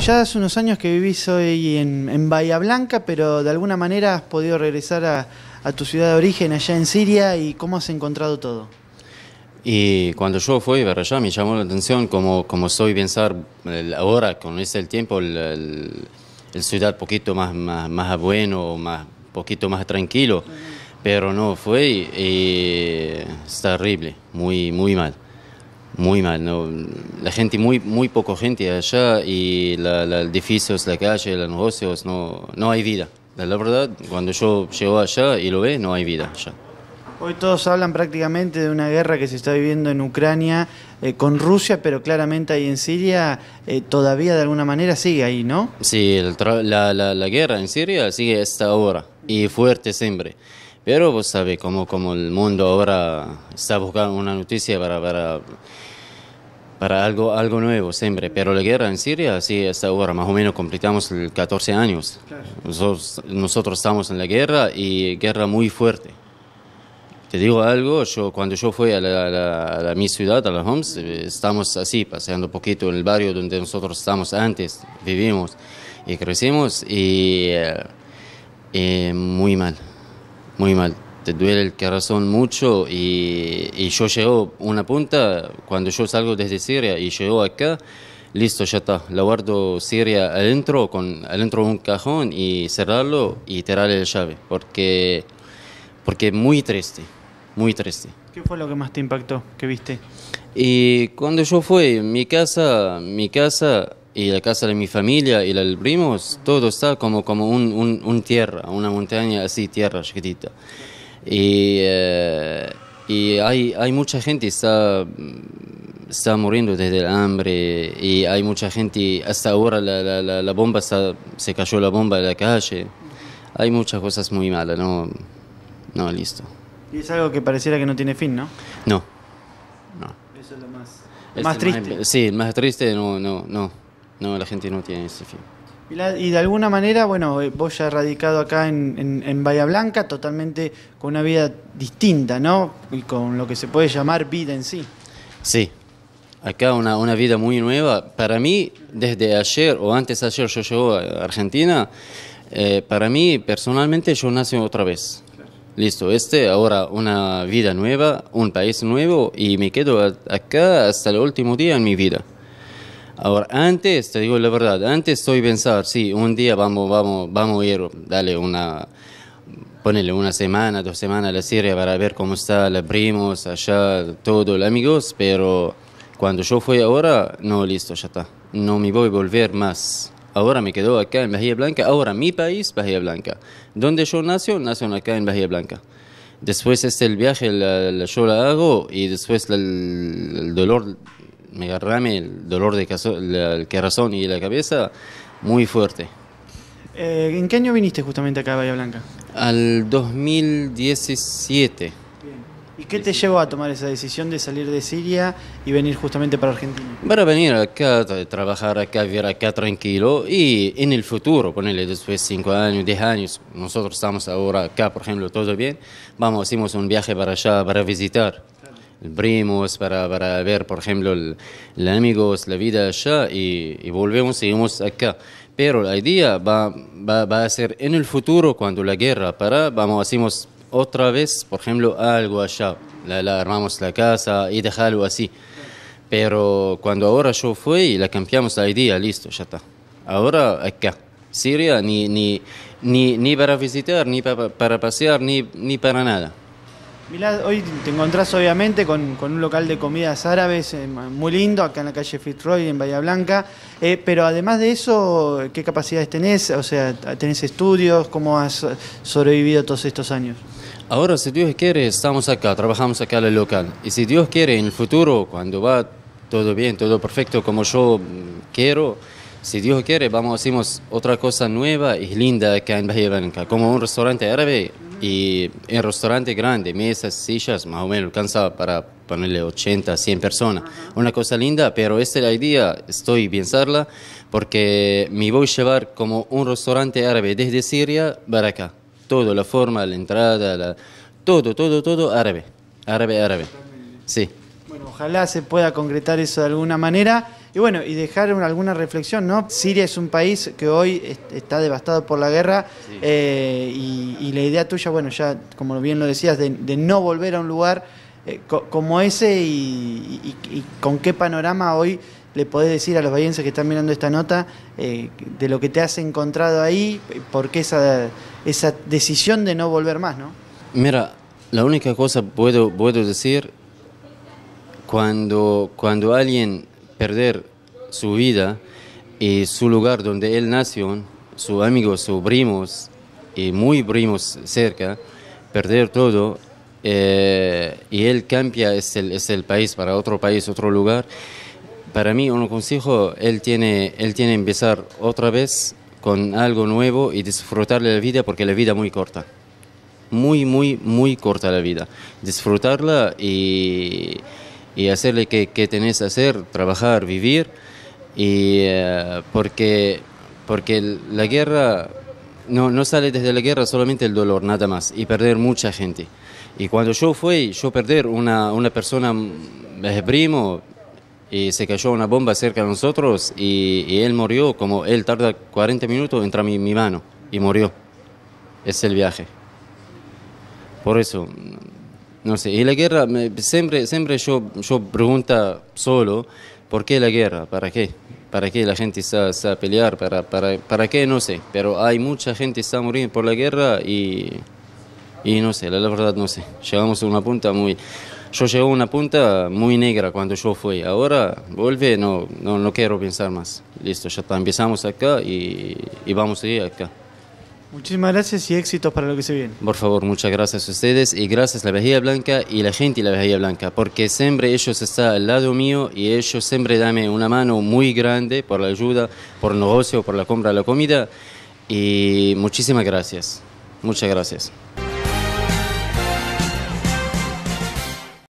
Ya hace unos años que vivís hoy en, Bahía Blanca, pero de alguna manera has podido regresar a, tu ciudad de origen, allá en Siria, y cómo has encontrado todo. Y cuando yo fui para allá me llamó la atención como, soy estoy pensar ahora, con este tiempo, el, el, el, ciudad poquito más, más, bueno, más, poquito más tranquilo, pero no fue y eh, está terrible, muy, muy mal. Muy mal, ¿no? La gente, muy, muy poco gente allá y los edificios, la calle, los negocios, no, no hay vida. La verdad, cuando yo llego allá y lo ve, no hay vida allá. Hoy todos hablan prácticamente de una guerra que se está viviendo en Ucrania eh, con Rusia, pero claramente ahí en Siria eh, todavía de alguna manera sigue ahí, ¿no? Sí, la, la guerra en Siria sigue hasta ahora y fuerte siempre. Pero vos sabés cómo, como el mundo ahora está buscando una noticia para, para, algo, algo nuevo siempre. Pero la guerra en Siria, sí, hasta ahora, más o menos completamos 14 años. Nosotros, nosotros estamos en la guerra y guerra muy fuerte. Te digo algo, yo cuando yo fui a, mi ciudad, a la Homs, eh, estamos así, paseando un poquito en el barrio donde nosotros estamos antes, vivimos y crecimos y eh, eh, muy mal muy mal. Te duele el corazón mucho y, y yo llego una punta, cuando yo salgo desde Siria y llego acá, listo, ya está. La guardo Siria adentro, con, adentro de un cajón y cerrarlo y tirarle la llave, porque, porque muy triste, muy triste. ¿Qué fue lo que más te impactó, que viste? Y cuando yo fui, mi casa, mi casa y la casa de mi familia y la primos, todo está como, como un, un, tierra, una montaña así, tierra chiquitita. Y, eh, y hay, hay mucha gente está está muriendo desde el hambre y hay mucha gente, hasta ahora la, la, bomba, se cayó la bomba en la calle. Hay muchas cosas muy malas, no, no, listo. Y es algo que pareciera que no tiene fin, ¿no? No, Eso es lo más, más triste. sí, más triste, no, no, no. No, la gente no tiene ese fin. Y, de alguna manera, bueno, eh, vos ya radicado acá en, Bahía Blanca, totalmente con una vida distinta, ¿no? Y con lo que se puede llamar vida en sí. Sí, acá una, vida muy nueva. Para mí, desde ayer o antes de ayer yo llego a Argentina, eh, para mí personalmente yo nací otra vez. Listo, este ahora una vida nueva, un país nuevo y me quedo acá hasta el último día en mi vida. Ahora, antes, te digo la verdad, antes estoy pensando, sí, un día vamos, vamos, vamos a ir, dale una, ponerle una semana, dos semanas a la Siria para ver cómo está, la primos, allá, todo, los amigos, pero cuando yo fui ahora, no, listo, ya está, no me voy a volver más. Ahora me quedo acá en Bahía Blanca, ahora mi país, Bahía Blanca. Donde yo nací, nació acá en Bahía Blanca. Después este el viaje yo la hago y después el dolor me agarrame el dolor de el corazón y la cabeza muy fuerte. Eh, ¿En qué año viniste justamente acá a Bahía Blanca? Al 2017. ¿Y qué te llevó a tomar esa decisión de salir de Siria y venir justamente para Argentina? Para venir acá, trabajar acá, vivir acá tranquilo y en el futuro, ponerle después 5 años, 10 años, nosotros estamos ahora acá, por ejemplo, todo bien, vamos, hicimos un viaje para allá para visitar primos, para, para ver, por ejemplo, el, amigos, la vida allá y, y, volvemos, seguimos acá. Pero la idea va, va, a ser en el futuro, cuando la guerra para, vamos, hacemos otra vez, por ejemplo, algo allá. La, armamos la casa y dejarlo así. Pero cuando ahora yo fui, la cambiamos la idea, listo, ya está. Ahora acá. Siria, ni, ni, ni, para visitar, ni para, para pasear, ni, ni para nada. Milad, hoy te encontrás obviamente con, con un local de comidas árabes eh, muy lindo, acá en la calle Fitzroy, en Bahía Blanca, eh, pero además de eso, ¿qué capacidades tenés? O sea, ¿tenés estudios? ¿Cómo has sobrevivido todos estos años? Ahora, si Dios quiere, estamos acá, trabajamos acá en el local. Y si Dios quiere, en el futuro, cuando va todo bien, todo perfecto, como yo mm, quiero, si Dios quiere, vamos, hacemos otra cosa nueva y linda acá en Bahía Blanca, como un restaurante árabe y el restaurante grande, mesas, sillas, más o menos alcanza para ponerle 80, 100 personas. Una cosa linda, pero esta es la idea, estoy pensarla, porque me voy a llevar como un restaurante árabe desde Siria para acá. Todo, la forma, la entrada, todo, todo, todo árabe. Árabe, árabe. Sí. Bueno, ojalá se pueda concretar eso de alguna manera. Y bueno, y dejar alguna reflexión, ¿no? Siria es un país que hoy está devastado por la guerra eh, y, la idea tuya, bueno, ya como bien lo decías, de, no volver a un lugar eh, como ese y, con qué panorama hoy le podés decir a los bayenses que están mirando esta nota eh, de lo que te has encontrado ahí? porque esa, esa decisión de no volver más, no? Mira, la única cosa puedo, puedo decir, cuando, cuando alguien perder su vida y su lugar donde él nació, su amigos, sus primos y muy primos cerca, perder todo eh, y él cambia es el, país para otro país, otro lugar. Para mí un consejo, él tiene, él tiene empezar otra vez con algo nuevo y disfrutar la vida porque la vida es muy corta. Muy, muy, muy corta la vida. Disfrutarla y y hacerle que, que tenés que hacer, trabajar, vivir, y eh, porque, porque la guerra no, no sale desde la guerra solamente el dolor, nada más, y perder mucha gente. Y cuando yo fui, yo perder una, una persona, mm, es primo, y se cayó una bomba cerca de nosotros y, él murió, como él tarda 40 minutos, entra mi, mi mano y murió. Es el viaje. Por eso, no sé, y la guerra, siempre, siempre yo, yo pregunta solo, ¿por qué la guerra? ¿Para qué? ¿Para qué la gente está, está a pelear? ¿Para, para, para qué? No sé, pero hay mucha gente que está muriendo por la guerra y, y no sé, la, verdad no sé. Llegamos a una punta muy... Yo llegué a una punta muy negra cuando yo fui. Ahora vuelve, no, no, no quiero pensar más. Listo, ya empezamos acá y, y vamos a ir acá. Muchísimas gracias y éxitos para lo que se viene. Por favor, muchas gracias a ustedes y gracias a la Vejilla Blanca y la gente de la Vejilla Blanca, porque siempre ellos están al lado mío y ellos siempre dan una mano muy grande por la ayuda, por el negocio, por la compra de la comida. Y muchísimas gracias. Muchas gracias.